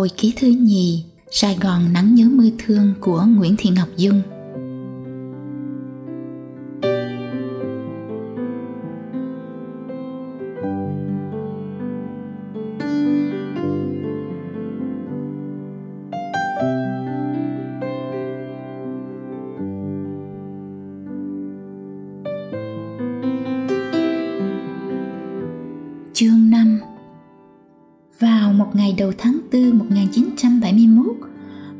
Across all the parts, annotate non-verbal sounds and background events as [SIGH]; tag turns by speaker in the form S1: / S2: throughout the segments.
S1: hồi ký thứ nhì Sài Gòn nắng nhớ mưa thương của Nguyễn Thị Ngọc Dung đầu tháng 4 1971,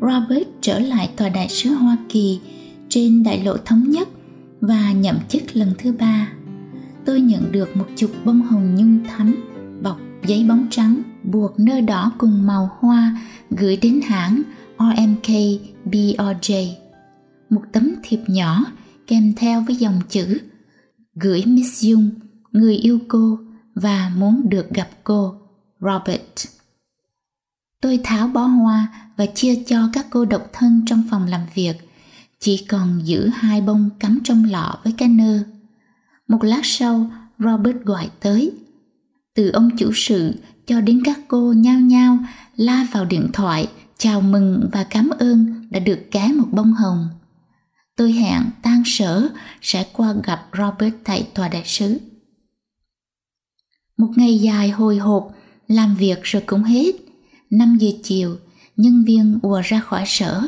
S1: Robert trở lại tòa đại sứ Hoa Kỳ trên đại lộ thống nhất và nhậm chức lần thứ ba. Tôi nhận được một chục bông hồng nhung thắm bọc giấy bóng trắng buộc nơ đỏ cùng màu hoa gửi đến hãng OMK BOJ. Một tấm thiệp nhỏ kèm theo với dòng chữ Gửi Miss Dung, người yêu cô và muốn được gặp cô, Robert. Tôi tháo bó hoa và chia cho các cô độc thân trong phòng làm việc. Chỉ còn giữ hai bông cắm trong lọ với cái nơ. Một lát sau, Robert gọi tới. Từ ông chủ sự cho đến các cô nhao nhao la vào điện thoại chào mừng và cảm ơn đã được cái một bông hồng. Tôi hẹn tan sở sẽ qua gặp Robert tại tòa đại sứ. Một ngày dài hồi hộp, làm việc rồi cũng hết – 5 giờ chiều, nhân viên ùa ra khỏi sở.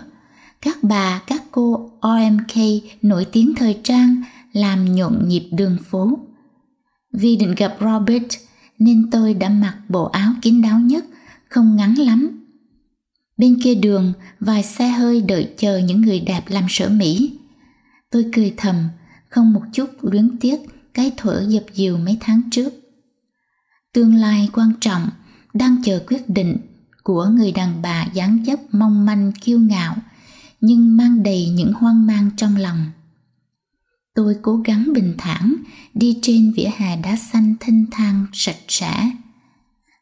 S1: Các bà, các cô OMK nổi tiếng thời trang làm nhộn nhịp đường phố. Vì định gặp Robert nên tôi đã mặc bộ áo kín đáo nhất, không ngắn lắm. Bên kia đường, vài xe hơi đợi chờ những người đẹp làm sở Mỹ. Tôi cười thầm, không một chút luyến tiếc cái thuở dập dìu mấy tháng trước. Tương lai quan trọng, đang chờ quyết định của người đàn bà dáng dấp mong manh kiêu ngạo nhưng mang đầy những hoang mang trong lòng tôi cố gắng bình thản đi trên vỉa hè đá xanh thênh thang sạch sẽ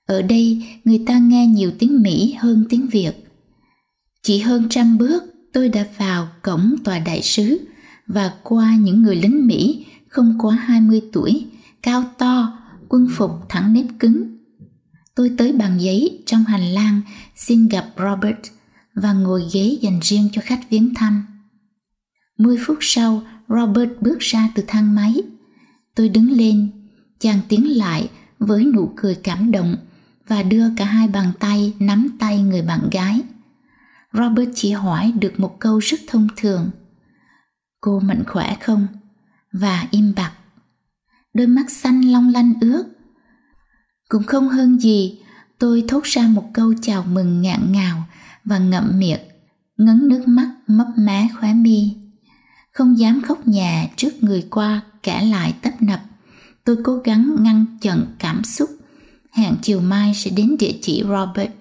S1: ở đây người ta nghe nhiều tiếng mỹ hơn tiếng việt chỉ hơn trăm bước tôi đã vào cổng tòa đại sứ và qua những người lính mỹ không quá 20 tuổi, cao to, quân phục thẳng nếp cứng Tôi tới bàn giấy trong hành lang xin gặp Robert và ngồi ghế dành riêng cho khách viếng thăm. Mười phút sau, Robert bước ra từ thang máy. Tôi đứng lên, chàng tiến lại với nụ cười cảm động và đưa cả hai bàn tay nắm tay người bạn gái. Robert chỉ hỏi được một câu rất thông thường. Cô mạnh khỏe không? Và im bặt. Đôi mắt xanh long lanh ướt cũng không hơn gì, tôi thốt ra một câu chào mừng ngạn ngào và ngậm miệng, ngấn nước mắt mấp má khóe mi. Không dám khóc nhà trước người qua cả lại tấp nập. Tôi cố gắng ngăn chặn cảm xúc. Hẹn chiều mai sẽ đến địa chỉ Robert.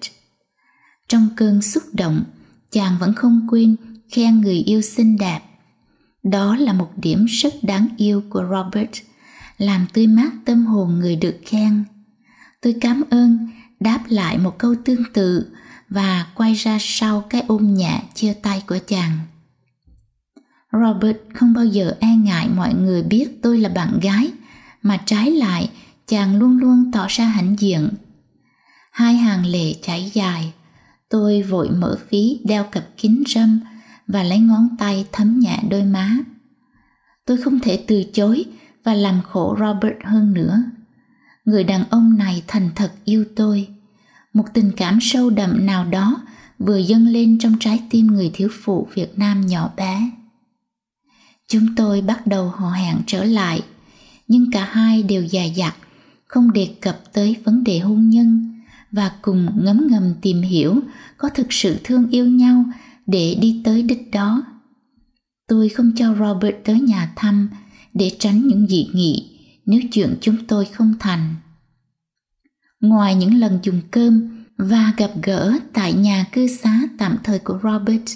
S1: Trong cơn xúc động, chàng vẫn không quên khen người yêu xinh đẹp. Đó là một điểm rất đáng yêu của Robert, làm tươi mát tâm hồn người được khen tôi cảm ơn đáp lại một câu tương tự và quay ra sau cái ôm nhẹ chia tay của chàng robert không bao giờ e ngại mọi người biết tôi là bạn gái mà trái lại chàng luôn luôn tỏ ra hãnh diện hai hàng lệ chảy dài tôi vội mở phí đeo cặp kính râm và lấy ngón tay thấm nhẹ đôi má tôi không thể từ chối và làm khổ robert hơn nữa người đàn ông này thành thật yêu tôi một tình cảm sâu đậm nào đó vừa dâng lên trong trái tim người thiếu phụ việt nam nhỏ bé chúng tôi bắt đầu họ hẹn trở lại nhưng cả hai đều dài dặt không đề cập tới vấn đề hôn nhân và cùng ngấm ngầm tìm hiểu có thực sự thương yêu nhau để đi tới đích đó tôi không cho robert tới nhà thăm để tránh những dị nghị nếu chuyện chúng tôi không thành ngoài những lần dùng cơm và gặp gỡ tại nhà cư xá tạm thời của robert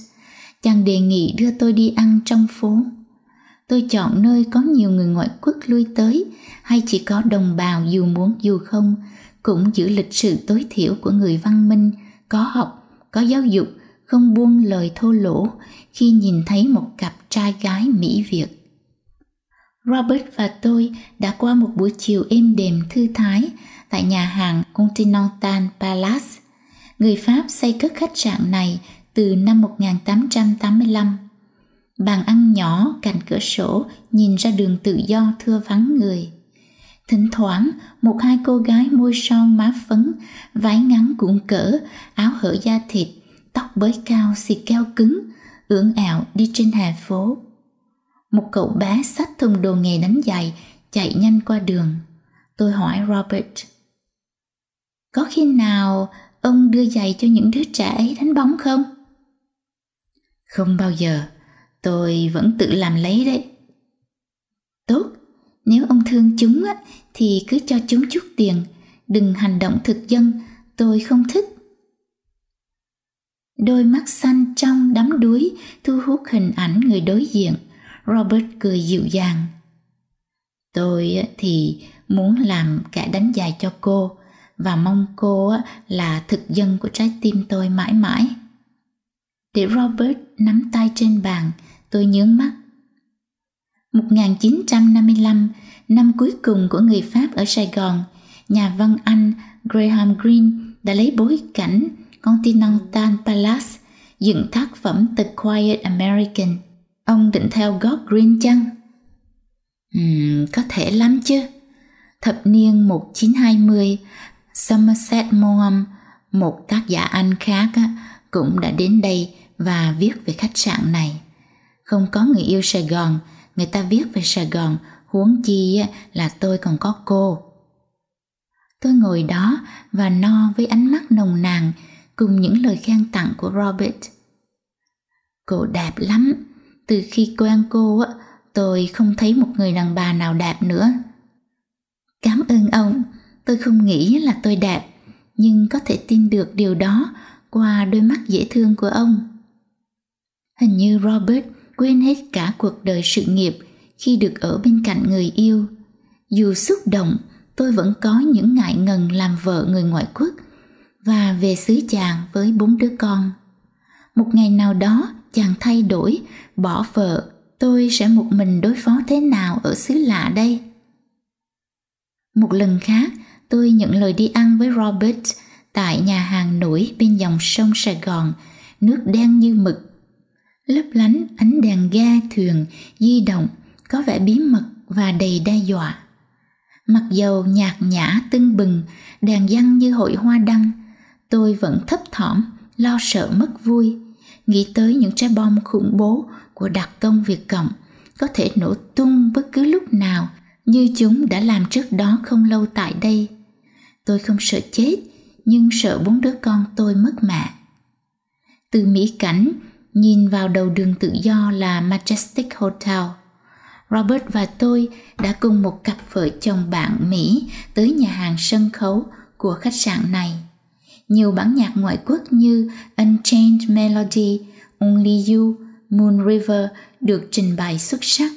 S1: chàng đề nghị đưa tôi đi ăn trong phố tôi chọn nơi có nhiều người ngoại quốc lui tới hay chỉ có đồng bào dù muốn dù không cũng giữ lịch sự tối thiểu của người văn minh có học có giáo dục không buông lời thô lỗ khi nhìn thấy một cặp trai gái mỹ việt Robert và tôi đã qua một buổi chiều êm đềm thư thái tại nhà hàng Continental Palace. Người Pháp xây cất khách sạn này từ năm 1885. Bàn ăn nhỏ cạnh cửa sổ nhìn ra đường tự do thưa vắng người. Thỉnh thoảng, một hai cô gái môi son má phấn, váy ngắn cuộn cỡ, áo hở da thịt, tóc bới cao xì keo cứng, ưỡn ảo đi trên hè phố một cậu bé xách thùng đồ nghề đánh giày chạy nhanh qua đường. Tôi hỏi Robert. Có khi nào ông đưa giày cho những đứa trẻ ấy đánh bóng không? Không bao giờ, tôi vẫn tự làm lấy đấy. Tốt, nếu ông thương chúng thì cứ cho chúng chút tiền, đừng hành động thực dân, tôi không thích. Đôi mắt xanh trong đắm đuối thu hút hình ảnh người đối diện – Robert cười dịu dàng. Tôi thì muốn làm cả đánh giày cho cô và mong cô là thực dân của trái tim tôi mãi mãi. Để Robert nắm tay trên bàn, tôi nhướng mắt. 1955, năm cuối cùng của người Pháp ở Sài Gòn, nhà văn Anh Graham Greene đã lấy bối cảnh Continental Palace dựng tác phẩm The Quiet American – Ông định theo God Green chăng? Ừm, có thể lắm chứ. Thập niên 1920, Somerset Maugham, một tác giả Anh khác cũng đã đến đây và viết về khách sạn này. Không có người yêu Sài Gòn, người ta viết về Sài Gòn, huống chi là tôi còn có cô. Tôi ngồi đó và no với ánh mắt nồng nàn cùng những lời khen tặng của Robert. Cô đẹp lắm, từ khi quen cô á, tôi không thấy một người đàn bà nào đẹp nữa. Cảm ơn ông, tôi không nghĩ là tôi đẹp, nhưng có thể tin được điều đó qua đôi mắt dễ thương của ông. Hình như Robert quên hết cả cuộc đời sự nghiệp khi được ở bên cạnh người yêu. Dù xúc động, tôi vẫn có những ngại ngần làm vợ người ngoại quốc và về xứ chàng với bốn đứa con. Một ngày nào đó chàng thay đổi bỏ vợ tôi sẽ một mình đối phó thế nào ở xứ lạ đây một lần khác tôi nhận lời đi ăn với robert tại nhà hàng nổi bên dòng sông sài gòn nước đen như mực lấp lánh ánh đèn ga thuyền di động có vẻ bí mật và đầy đe dọa mặc dầu nhạt nhã tưng bừng đèn giăng như hội hoa đăng tôi vẫn thấp thỏm lo sợ mất vui nghĩ tới những trái bom khủng bố của đặc công Việt Cộng có thể nổ tung bất cứ lúc nào như chúng đã làm trước đó không lâu tại đây. Tôi không sợ chết, nhưng sợ bốn đứa con tôi mất mạng Từ Mỹ Cảnh, nhìn vào đầu đường tự do là Majestic Hotel. Robert và tôi đã cùng một cặp vợ chồng bạn Mỹ tới nhà hàng sân khấu của khách sạn này nhiều bản nhạc ngoại quốc như Unchained Melody, Only You, Moon River được trình bày xuất sắc.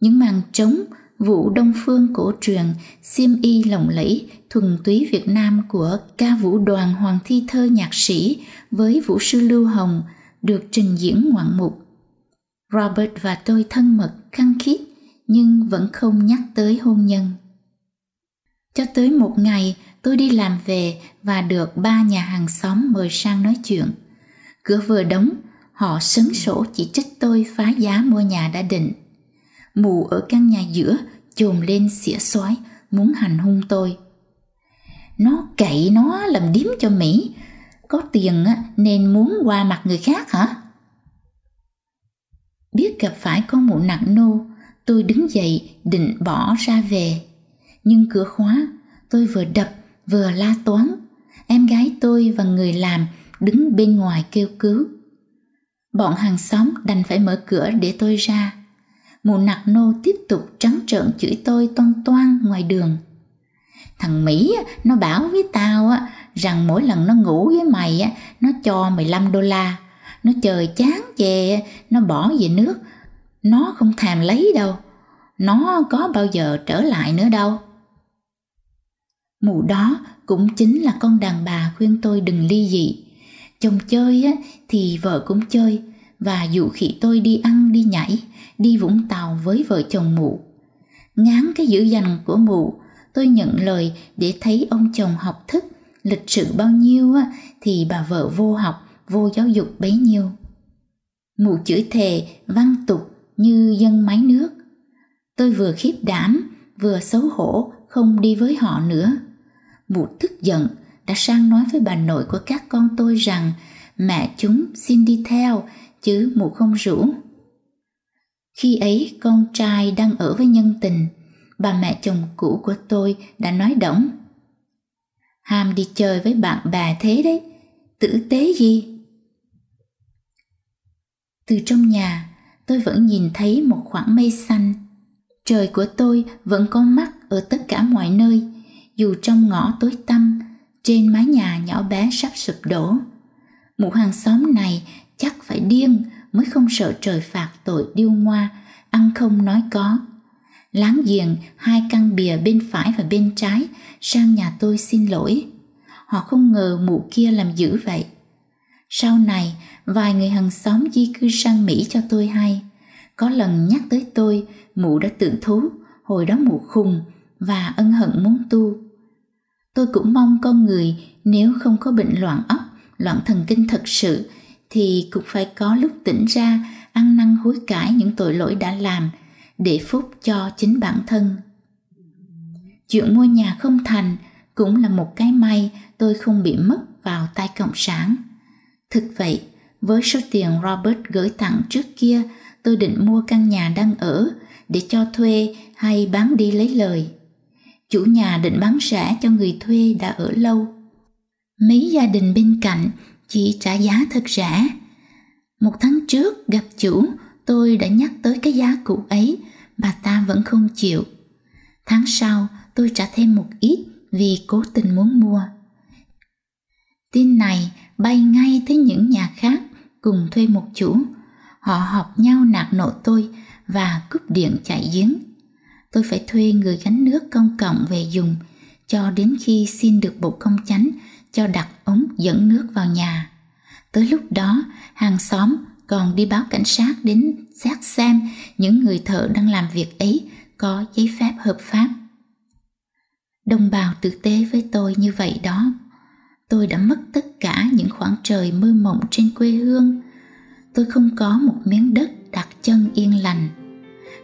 S1: Những màn trống, vũ đông phương cổ truyền, xiêm y lộng lẫy, thuần túy Việt Nam của ca vũ đoàn Hoàng Thi Thơ nhạc sĩ với vũ sư Lưu Hồng được trình diễn ngoạn mục. Robert và tôi thân mật khăng khít nhưng vẫn không nhắc tới hôn nhân. Cho tới một ngày, tôi đi làm về và được ba nhà hàng xóm mời sang nói chuyện. Cửa vừa đóng, họ sấn sổ chỉ trích tôi phá giá mua nhà đã định. Mù ở căn nhà giữa chồm lên xỉa xoái, muốn hành hung tôi. Nó cậy nó làm điếm cho Mỹ, có tiền nên muốn qua mặt người khác hả? Biết gặp phải con mụ nặng nô, tôi đứng dậy định bỏ ra về nhưng cửa khóa tôi vừa đập vừa la toán em gái tôi và người làm đứng bên ngoài kêu cứu bọn hàng xóm đành phải mở cửa để tôi ra mụ nặc nô tiếp tục trắng trợn chửi tôi toan toan ngoài đường thằng Mỹ nó bảo với tao á rằng mỗi lần nó ngủ với mày á nó cho 15 đô la. Nó trời chán chè, nó bỏ về nước. Nó không thèm lấy đâu. Nó có bao giờ trở lại nữa đâu mụ đó cũng chính là con đàn bà khuyên tôi đừng ly dị chồng chơi á, thì vợ cũng chơi và dụ khỉ tôi đi ăn đi nhảy đi vũng tàu với vợ chồng mụ ngán cái dữ dằn của mụ tôi nhận lời để thấy ông chồng học thức lịch sự bao nhiêu á, thì bà vợ vô học vô giáo dục bấy nhiêu mụ chửi thề văn tục như dân máy nước tôi vừa khiếp đảm vừa xấu hổ không đi với họ nữa mụ tức giận đã sang nói với bà nội của các con tôi rằng mẹ chúng xin đi theo chứ mụ không rủ. Khi ấy con trai đang ở với nhân tình, bà mẹ chồng cũ của tôi đã nói đổng. Ham đi chơi với bạn bè thế đấy, tử tế gì? Từ trong nhà, tôi vẫn nhìn thấy một khoảng mây xanh. Trời của tôi vẫn có mắt ở tất cả mọi nơi, dù trong ngõ tối tăm trên mái nhà nhỏ bé sắp sụp đổ mụ hàng xóm này chắc phải điên mới không sợ trời phạt tội điêu ngoa ăn không nói có láng giềng hai căn bìa bên phải và bên trái sang nhà tôi xin lỗi họ không ngờ mụ kia làm dữ vậy sau này vài người hàng xóm di cư sang mỹ cho tôi hay có lần nhắc tới tôi mụ đã tự thú hồi đó mụ khùng và ân hận muốn tu tôi cũng mong con người nếu không có bệnh loạn óc loạn thần kinh thật sự thì cũng phải có lúc tỉnh ra ăn năn hối cải những tội lỗi đã làm để phúc cho chính bản thân chuyện mua nhà không thành cũng là một cái may tôi không bị mất vào tay cộng sản thực vậy với số tiền robert gửi tặng trước kia tôi định mua căn nhà đang ở để cho thuê hay bán đi lấy lời chủ nhà định bán rẻ cho người thuê đã ở lâu. Mấy gia đình bên cạnh chỉ trả giá thật rẻ. Một tháng trước gặp chủ, tôi đã nhắc tới cái giá cũ ấy, bà ta vẫn không chịu. Tháng sau, tôi trả thêm một ít vì cố tình muốn mua. Tin này bay ngay tới những nhà khác cùng thuê một chủ. Họ họp nhau nạt nộ tôi và cúp điện chạy giếng tôi phải thuê người gánh nước công cộng về dùng cho đến khi xin được bộ công chánh cho đặt ống dẫn nước vào nhà. Tới lúc đó, hàng xóm còn đi báo cảnh sát đến xét xem những người thợ đang làm việc ấy có giấy phép hợp pháp. Đồng bào tử tế với tôi như vậy đó. Tôi đã mất tất cả những khoảng trời mơ mộng trên quê hương. Tôi không có một miếng đất đặt chân yên lành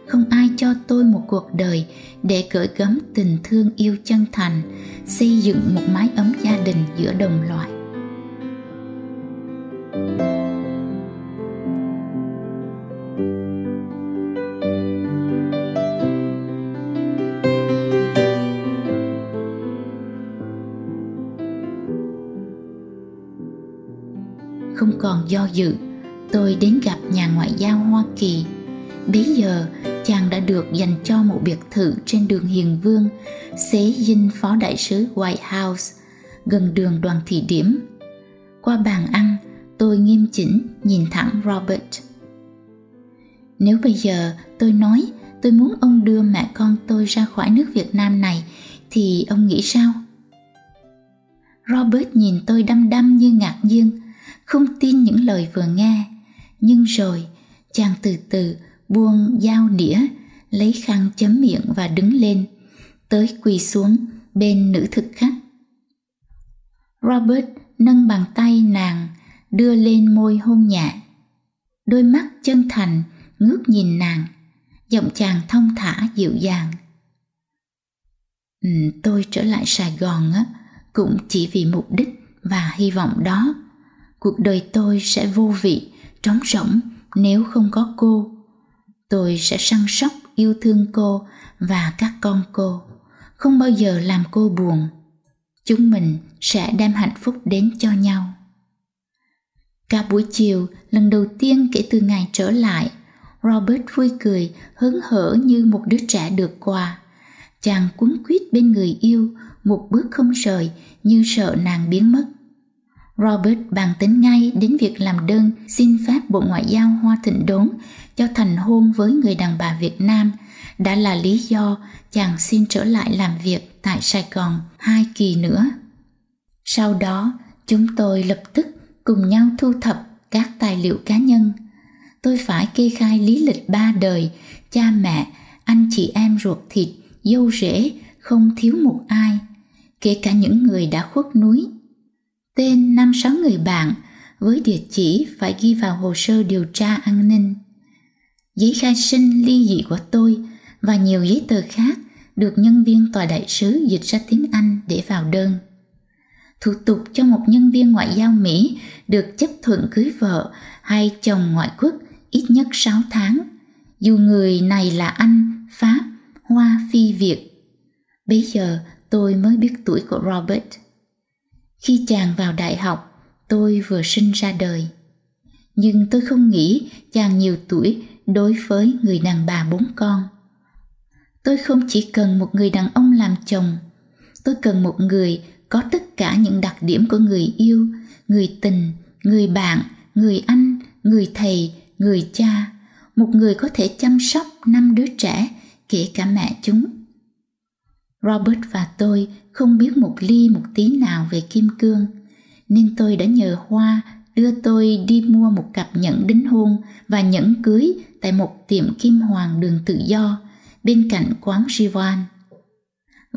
S1: không ai cho tôi một cuộc đời để cởi gấm tình thương yêu chân thành xây dựng một mái ấm gia đình giữa đồng loại không còn do dự tôi đến gặp nhà ngoại giao hoa kỳ bấy giờ chàng đã được dành cho một biệt thự trên đường Hiền Vương, xế dinh phó đại sứ White House, gần đường đoàn thị điểm. Qua bàn ăn, tôi nghiêm chỉnh nhìn thẳng Robert. Nếu bây giờ tôi nói tôi muốn ông đưa mẹ con tôi ra khỏi nước Việt Nam này thì ông nghĩ sao? Robert nhìn tôi đăm đăm như ngạc nhiên, không tin những lời vừa nghe. Nhưng rồi, chàng từ từ buông dao đĩa, lấy khăn chấm miệng và đứng lên, tới quỳ xuống bên nữ thực khách. Robert nâng bàn tay nàng, đưa lên môi hôn nhẹ. Đôi mắt chân thành ngước nhìn nàng, giọng chàng thông thả dịu dàng. tôi trở lại Sài Gòn á, cũng chỉ vì mục đích và hy vọng đó. Cuộc đời tôi sẽ vô vị, trống rỗng nếu không có cô tôi sẽ săn sóc yêu thương cô và các con cô không bao giờ làm cô buồn chúng mình sẽ đem hạnh phúc đến cho nhau cả buổi chiều lần đầu tiên kể từ ngày trở lại robert vui cười hớn hở như một đứa trẻ được quà chàng cuốn quýt bên người yêu một bước không rời như sợ nàng biến mất Robert bàn tính ngay đến việc làm đơn xin phép Bộ Ngoại giao Hoa Thịnh Đốn cho thành hôn với người đàn bà Việt Nam đã là lý do chàng xin trở lại làm việc tại Sài Gòn hai kỳ nữa. Sau đó, chúng tôi lập tức cùng nhau thu thập các tài liệu cá nhân. Tôi phải kê khai lý lịch ba đời, cha mẹ, anh chị em ruột thịt, dâu rể, không thiếu một ai, kể cả những người đã khuất núi tên năm sáu người bạn với địa chỉ phải ghi vào hồ sơ điều tra an ninh. Giấy khai sinh ly dị của tôi và nhiều giấy tờ khác được nhân viên tòa đại sứ dịch ra tiếng Anh để vào đơn. Thủ tục cho một nhân viên ngoại giao Mỹ được chấp thuận cưới vợ hay chồng ngoại quốc ít nhất 6 tháng, dù người này là Anh, Pháp, Hoa, Phi, Việt. Bây giờ tôi mới biết tuổi của Robert. Khi chàng vào đại học, tôi vừa sinh ra đời. Nhưng tôi không nghĩ chàng nhiều tuổi đối với người đàn bà bốn con. Tôi không chỉ cần một người đàn ông làm chồng, tôi cần một người có tất cả những đặc điểm của người yêu, người tình, người bạn, người anh, người thầy, người cha, một người có thể chăm sóc năm đứa trẻ, kể cả mẹ chúng Robert và tôi không biết một ly một tí nào về kim cương, nên tôi đã nhờ Hoa đưa tôi đi mua một cặp nhẫn đính hôn và nhẫn cưới tại một tiệm kim hoàng đường tự do bên cạnh quán Sivan.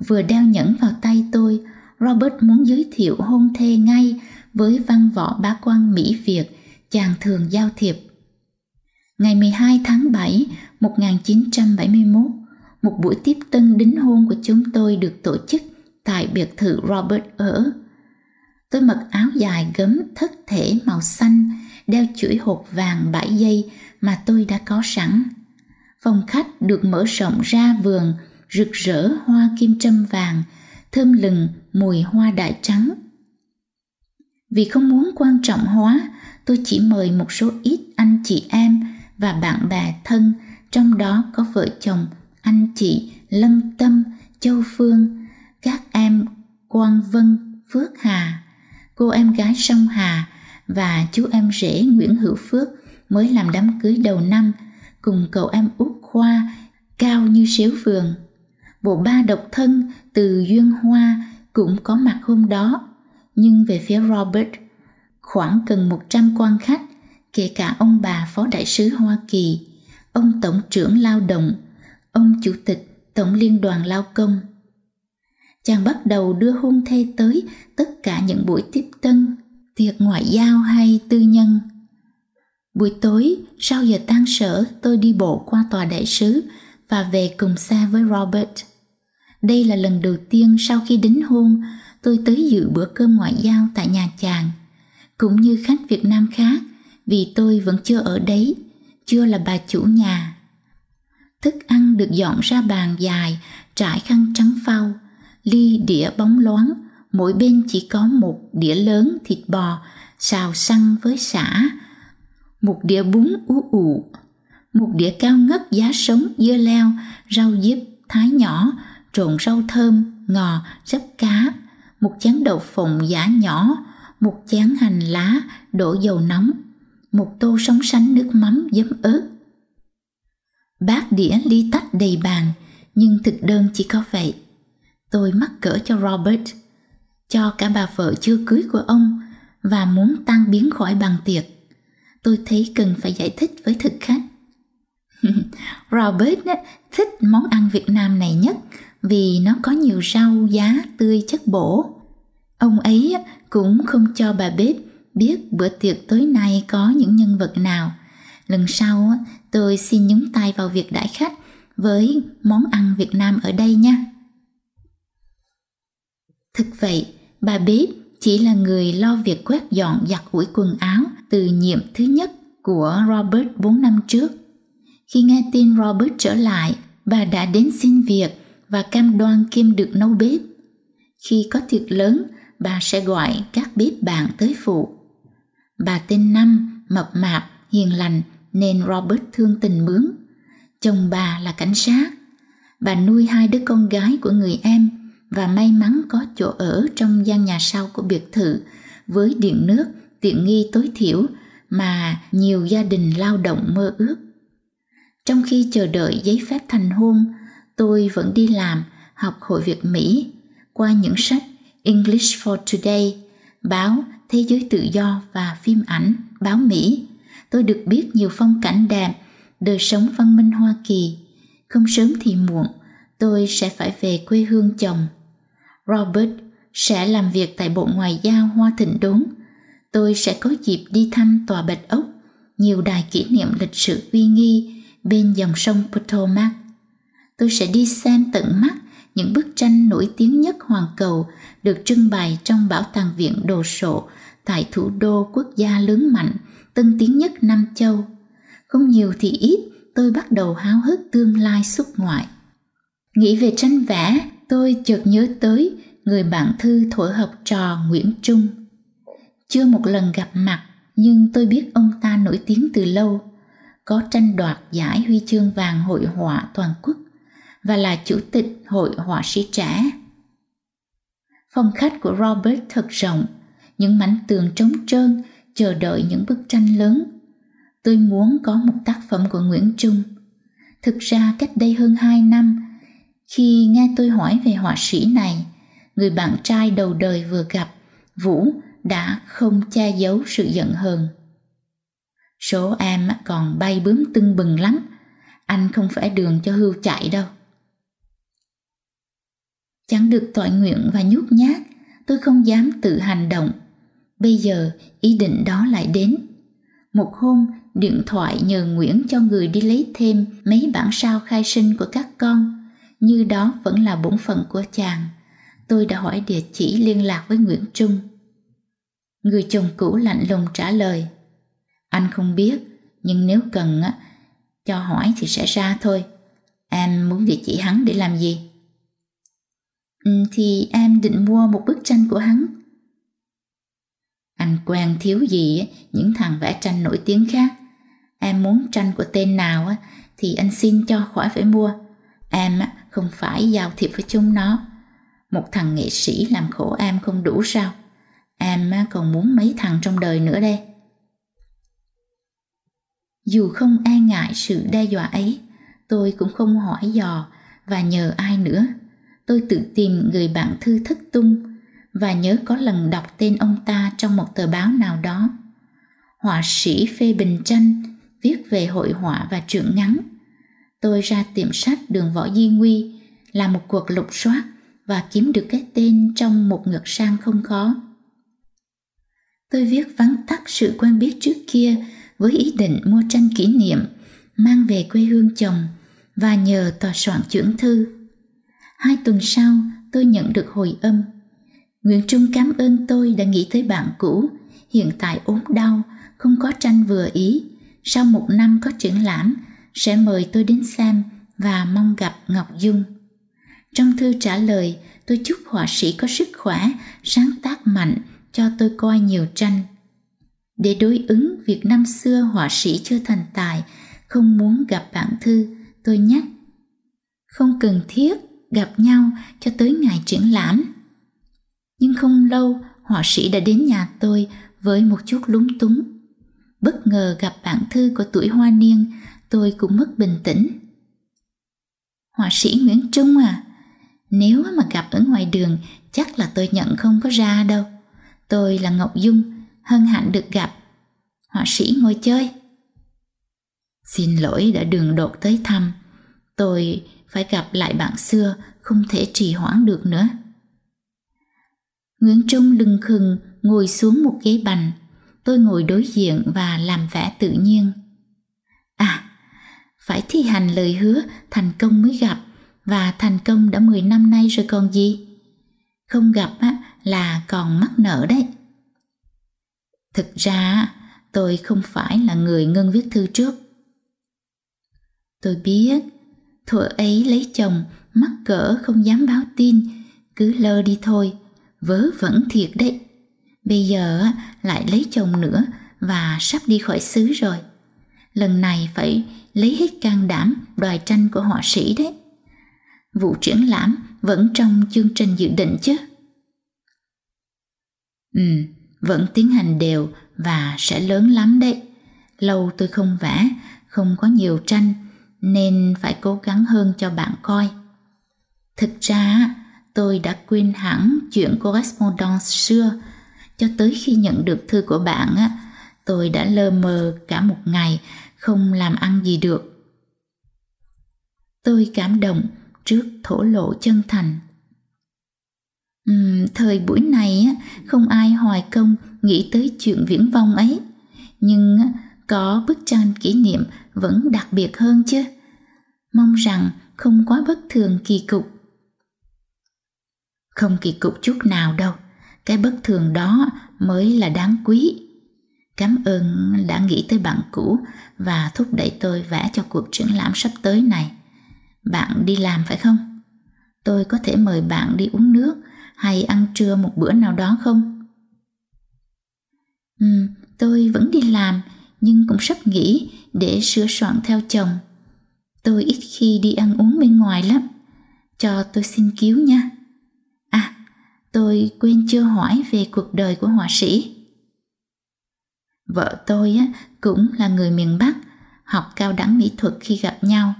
S1: Vừa đeo nhẫn vào tay tôi, Robert muốn giới thiệu hôn thê ngay với văn võ bá quan Mỹ Việt chàng thường giao thiệp. Ngày 12 tháng 7, 1971, một buổi tiếp tân đính hôn của chúng tôi được tổ chức tại biệt thự Robert ở. Tôi mặc áo dài gấm thất thể màu xanh, đeo chuỗi hột vàng bảy dây mà tôi đã có sẵn. Phòng khách được mở rộng ra vườn, rực rỡ hoa kim châm vàng, thơm lừng mùi hoa đại trắng. Vì không muốn quan trọng hóa, tôi chỉ mời một số ít anh chị em và bạn bè thân, trong đó có vợ chồng anh chị Lâm Tâm, Châu Phương, các em Quang Vân, Phước Hà, cô em gái Sông Hà và chú em rể Nguyễn Hữu Phước mới làm đám cưới đầu năm cùng cậu em út Khoa cao như xéo vườn. Bộ ba độc thân từ Duyên Hoa cũng có mặt hôm đó, nhưng về phía Robert, khoảng gần 100 quan khách, kể cả ông bà phó đại sứ Hoa Kỳ, ông tổng trưởng lao động, ông chủ tịch Tổng Liên đoàn Lao Công. Chàng bắt đầu đưa hôn thê tới tất cả những buổi tiếp tân, tiệc ngoại giao hay tư nhân. Buổi tối, sau giờ tan sở, tôi đi bộ qua tòa đại sứ và về cùng xa với Robert. Đây là lần đầu tiên sau khi đính hôn, tôi tới dự bữa cơm ngoại giao tại nhà chàng, cũng như khách Việt Nam khác, vì tôi vẫn chưa ở đấy, chưa là bà chủ nhà Thức ăn được dọn ra bàn dài, trải khăn trắng phau, ly đĩa bóng loáng, mỗi bên chỉ có một đĩa lớn thịt bò, xào săn với sả, một đĩa bún ú ụ, một đĩa cao ngất giá sống dưa leo, rau diếp thái nhỏ, trộn rau thơm, ngò, rắp cá, một chén đậu phộng giả nhỏ, một chén hành lá, đổ dầu nóng, một tô sống sánh nước mắm giấm ớt, Bát đĩa ly tách đầy bàn, nhưng thực đơn chỉ có vậy. Tôi mắc cỡ cho Robert, cho cả bà vợ chưa cưới của ông và muốn tan biến khỏi bàn tiệc. Tôi thấy cần phải giải thích với thực khách. [LAUGHS] Robert thích món ăn Việt Nam này nhất vì nó có nhiều rau giá tươi chất bổ. Ông ấy cũng không cho bà bếp biết bữa tiệc tối nay có những nhân vật nào. Lần sau tôi xin nhúng tay vào việc đãi khách với món ăn Việt Nam ở đây nha. Thực vậy, bà bếp chỉ là người lo việc quét dọn giặt ủi quần áo từ nhiệm thứ nhất của Robert 4 năm trước. Khi nghe tin Robert trở lại, bà đã đến xin việc và cam đoan Kim được nấu bếp. Khi có tiệc lớn, bà sẽ gọi các bếp bạn tới phụ. Bà tên Năm, mập mạp, hiền lành nên Robert thương tình mướn. Chồng bà là cảnh sát. Bà nuôi hai đứa con gái của người em và may mắn có chỗ ở trong gian nhà sau của biệt thự với điện nước tiện nghi tối thiểu mà nhiều gia đình lao động mơ ước. Trong khi chờ đợi giấy phép thành hôn, tôi vẫn đi làm, học Hội Việt Mỹ qua những sách English for Today, báo Thế giới tự do và phim ảnh, báo Mỹ tôi được biết nhiều phong cảnh đẹp, đời sống văn minh Hoa Kỳ. Không sớm thì muộn, tôi sẽ phải về quê hương chồng. Robert sẽ làm việc tại Bộ Ngoại giao Hoa Thịnh Đốn. Tôi sẽ có dịp đi thăm tòa Bạch Ốc, nhiều đài kỷ niệm lịch sử uy nghi bên dòng sông Potomac. Tôi sẽ đi xem tận mắt những bức tranh nổi tiếng nhất hoàn cầu được trưng bày trong bảo tàng viện đồ sộ tại thủ đô quốc gia lớn mạnh tân tiến nhất Nam Châu. Không nhiều thì ít, tôi bắt đầu háo hức tương lai xuất ngoại. Nghĩ về tranh vẽ, tôi chợt nhớ tới người bạn thư thổi học trò Nguyễn Trung. Chưa một lần gặp mặt, nhưng tôi biết ông ta nổi tiếng từ lâu, có tranh đoạt giải huy chương vàng hội họa toàn quốc và là chủ tịch hội họa sĩ trẻ. Phòng khách của Robert thật rộng, những mảnh tường trống trơn chờ đợi những bức tranh lớn. Tôi muốn có một tác phẩm của Nguyễn Trung. Thực ra cách đây hơn 2 năm, khi nghe tôi hỏi về họa sĩ này, người bạn trai đầu đời vừa gặp, Vũ đã không che giấu sự giận hờn. Số em còn bay bướm tưng bừng lắm, anh không phải đường cho hưu chạy đâu. Chẳng được tội nguyện và nhút nhát, tôi không dám tự hành động Bây giờ ý định đó lại đến. Một hôm, điện thoại nhờ Nguyễn cho người đi lấy thêm mấy bản sao khai sinh của các con, như đó vẫn là bổn phận của chàng. Tôi đã hỏi địa chỉ liên lạc với Nguyễn Trung. Người chồng cũ lạnh lùng trả lời, anh không biết, nhưng nếu cần á, cho hỏi thì sẽ ra thôi. Em muốn địa chỉ hắn để làm gì? Ừ, thì em định mua một bức tranh của hắn anh quen thiếu gì những thằng vẽ tranh nổi tiếng khác. Em muốn tranh của tên nào thì anh xin cho khỏi phải mua. Em không phải giao thiệp với chúng nó. Một thằng nghệ sĩ làm khổ em không đủ sao? Em còn muốn mấy thằng trong đời nữa đây. Dù không e ngại sự đe dọa ấy, tôi cũng không hỏi dò và nhờ ai nữa. Tôi tự tìm người bạn thư thất tung và nhớ có lần đọc tên ông ta trong một tờ báo nào đó. Họa sĩ Phê Bình tranh viết về hội họa và truyện ngắn. Tôi ra tiệm sách đường Võ Di Nguy làm một cuộc lục soát và kiếm được cái tên trong một ngược sang không khó. Tôi viết vắn tắt sự quen biết trước kia với ý định mua tranh kỷ niệm mang về quê hương chồng và nhờ tòa soạn chuyển thư. Hai tuần sau, tôi nhận được hồi âm Nguyễn Trung cảm ơn tôi đã nghĩ tới bạn cũ, hiện tại ốm đau, không có tranh vừa ý. Sau một năm có triển lãm, sẽ mời tôi đến xem và mong gặp Ngọc Dung. Trong thư trả lời, tôi chúc họa sĩ có sức khỏe, sáng tác mạnh, cho tôi coi nhiều tranh. Để đối ứng việc năm xưa họa sĩ chưa thành tài, không muốn gặp bạn thư, tôi nhắc. Không cần thiết gặp nhau cho tới ngày triển lãm nhưng không lâu, họa sĩ đã đến nhà tôi với một chút lúng túng. Bất ngờ gặp bạn thư của tuổi hoa niên, tôi cũng mất bình tĩnh. Họa sĩ Nguyễn Trung à, nếu mà gặp ở ngoài đường chắc là tôi nhận không có ra đâu. Tôi là Ngọc Dung, hân hạnh được gặp. Họa sĩ ngồi chơi. Xin lỗi đã đường đột tới thăm. Tôi phải gặp lại bạn xưa, không thể trì hoãn được nữa. Nguyễn Trung lưng khừng ngồi xuống một ghế bành. Tôi ngồi đối diện và làm vẻ tự nhiên. À, phải thi hành lời hứa thành công mới gặp và thành công đã 10 năm nay rồi còn gì. Không gặp á, là còn mắc nợ đấy. Thực ra tôi không phải là người ngưng viết thư trước. Tôi biết, thuở ấy lấy chồng mắc cỡ không dám báo tin, cứ lơ đi thôi vớ vẩn thiệt đấy bây giờ lại lấy chồng nữa và sắp đi khỏi xứ rồi lần này phải lấy hết can đảm đòi tranh của họa sĩ đấy vụ triển lãm vẫn trong chương trình dự định chứ ừ vẫn tiến hành đều và sẽ lớn lắm đấy lâu tôi không vẽ không có nhiều tranh nên phải cố gắng hơn cho bạn coi thực ra tôi đã quên hẳn chuyện correspondence xưa. Cho tới khi nhận được thư của bạn á, tôi đã lơ mờ cả một ngày, không làm ăn gì được. Tôi cảm động trước thổ lộ chân thành. Uhm, thời buổi này á, không ai hoài công nghĩ tới chuyện viễn vong ấy, nhưng có bức tranh kỷ niệm vẫn đặc biệt hơn chứ. Mong rằng không quá bất thường kỳ cục không kỳ cục chút nào đâu cái bất thường đó mới là đáng quý cảm ơn đã nghĩ tới bạn cũ và thúc đẩy tôi vẽ cho cuộc triển lãm sắp tới này bạn đi làm phải không tôi có thể mời bạn đi uống nước hay ăn trưa một bữa nào đó không ừ tôi vẫn đi làm nhưng cũng sắp nghỉ để sửa soạn theo chồng tôi ít khi đi ăn uống bên ngoài lắm cho tôi xin cứu nha tôi quên chưa hỏi về cuộc đời của họa sĩ vợ tôi cũng là người miền bắc học cao đẳng mỹ thuật khi gặp nhau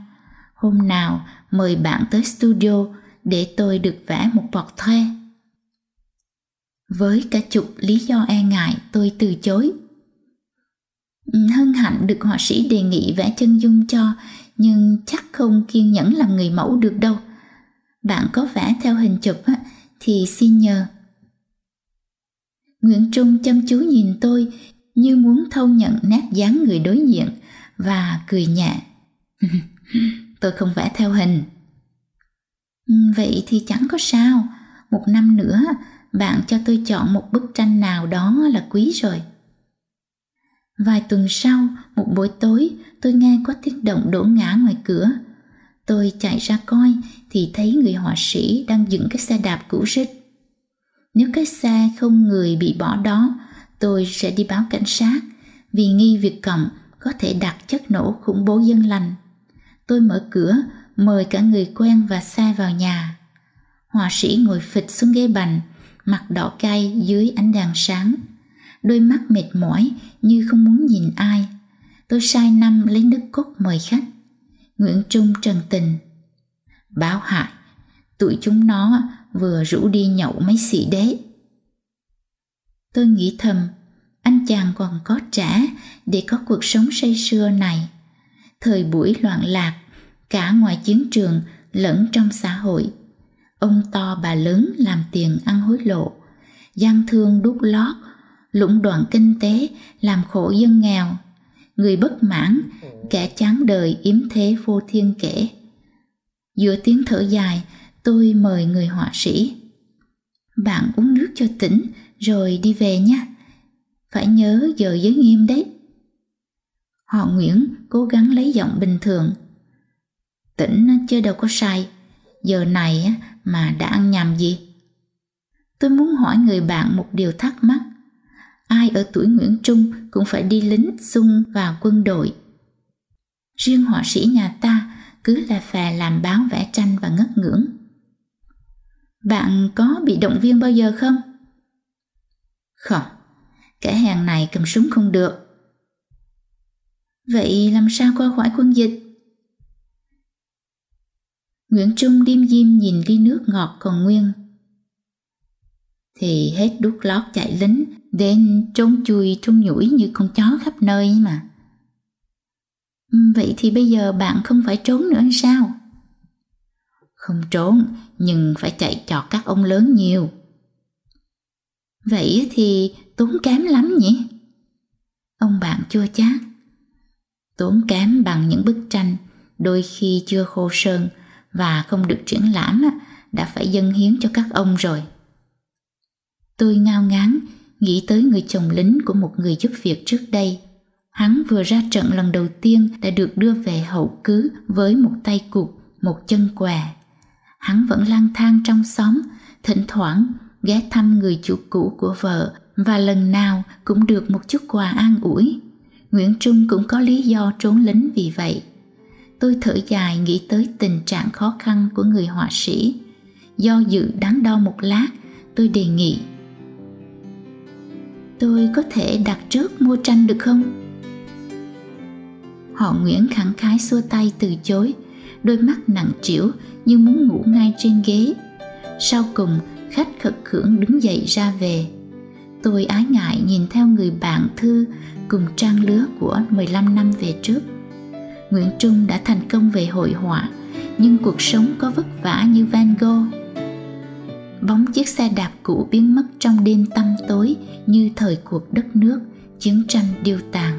S1: hôm nào mời bạn tới studio để tôi được vẽ một thuê với cả chục lý do e ngại tôi từ chối hân hạnh được họa sĩ đề nghị vẽ chân dung cho nhưng chắc không kiên nhẫn làm người mẫu được đâu bạn có vẽ theo hình chụp thì xin nhờ. Nguyễn Trung chăm chú nhìn tôi như muốn thâu nhận nét dáng người đối diện và cười nhẹ. [LAUGHS] tôi không vẽ theo hình. Ừ, vậy thì chẳng có sao, một năm nữa bạn cho tôi chọn một bức tranh nào đó là quý rồi. Vài tuần sau, một buổi tối, tôi nghe có tiếng động đổ ngã ngoài cửa. Tôi chạy ra coi thì thấy người họa sĩ đang dựng cái xe đạp cũ rích. Nếu cái xe không người bị bỏ đó, tôi sẽ đi báo cảnh sát vì nghi việc cộng có thể đặt chất nổ khủng bố dân lành. Tôi mở cửa, mời cả người quen và xe vào nhà. Họa sĩ ngồi phịch xuống ghế bành, mặt đỏ cay dưới ánh đèn sáng. Đôi mắt mệt mỏi như không muốn nhìn ai. Tôi sai năm lấy nước cốt mời khách. Nguyễn Trung Trần Tình báo hại tụi chúng nó vừa rủ đi nhậu mấy sĩ đế tôi nghĩ thầm anh chàng còn có trả để có cuộc sống say sưa này thời buổi loạn lạc cả ngoài chiến trường lẫn trong xã hội ông to bà lớn làm tiền ăn hối lộ gian thương đút lót lũng đoạn kinh tế làm khổ dân nghèo người bất mãn kẻ chán đời yếm thế vô thiên kể Giữa tiếng thở dài, tôi mời người họa sĩ. Bạn uống nước cho tỉnh rồi đi về nhé. Phải nhớ giờ giới nghiêm đấy. Họ Nguyễn cố gắng lấy giọng bình thường. Tỉnh chứ đâu có sai, giờ này mà đã ăn nhầm gì? Tôi muốn hỏi người bạn một điều thắc mắc. Ai ở tuổi Nguyễn Trung cũng phải đi lính xung vào quân đội. Riêng họa sĩ nhà ta cứ là phà làm báo vẽ tranh và ngất ngưỡng. Bạn có bị động viên bao giờ không? Không, cả hàng này cầm súng không được. Vậy làm sao qua khỏi quân dịch? Nguyễn Trung điêm diêm nhìn ly nước ngọt còn nguyên. Thì hết đút lót chạy lính, đến trốn chui trốn nhủi như con chó khắp nơi mà. Ừ, vậy thì bây giờ bạn không phải trốn nữa hay sao? Không trốn, nhưng phải chạy chọt các ông lớn nhiều. Vậy thì tốn kém lắm nhỉ? Ông bạn chua chát. Tốn kém bằng những bức tranh đôi khi chưa khô sơn và không được triển lãm đã phải dâng hiến cho các ông rồi. Tôi ngao ngán nghĩ tới người chồng lính của một người giúp việc trước đây Hắn vừa ra trận lần đầu tiên đã được đưa về hậu cứ với một tay cục, một chân quà. Hắn vẫn lang thang trong xóm, thỉnh thoảng ghé thăm người chủ cũ của vợ và lần nào cũng được một chút quà an ủi. Nguyễn Trung cũng có lý do trốn lính vì vậy. Tôi thở dài nghĩ tới tình trạng khó khăn của người họa sĩ. Do dự đắn đo một lát, tôi đề nghị. Tôi có thể đặt trước mua tranh được không? Họ Nguyễn khẳng khái xua tay từ chối, đôi mắt nặng trĩu như muốn ngủ ngay trên ghế. Sau cùng, khách khật khưởng đứng dậy ra về. Tôi ái ngại nhìn theo người bạn thư cùng trang lứa của 15 năm về trước. Nguyễn Trung đã thành công về hội họa, nhưng cuộc sống có vất vả như Van Gogh. Bóng chiếc xe đạp cũ biến mất trong đêm tăm tối như thời cuộc đất nước, chiến tranh điêu tàn.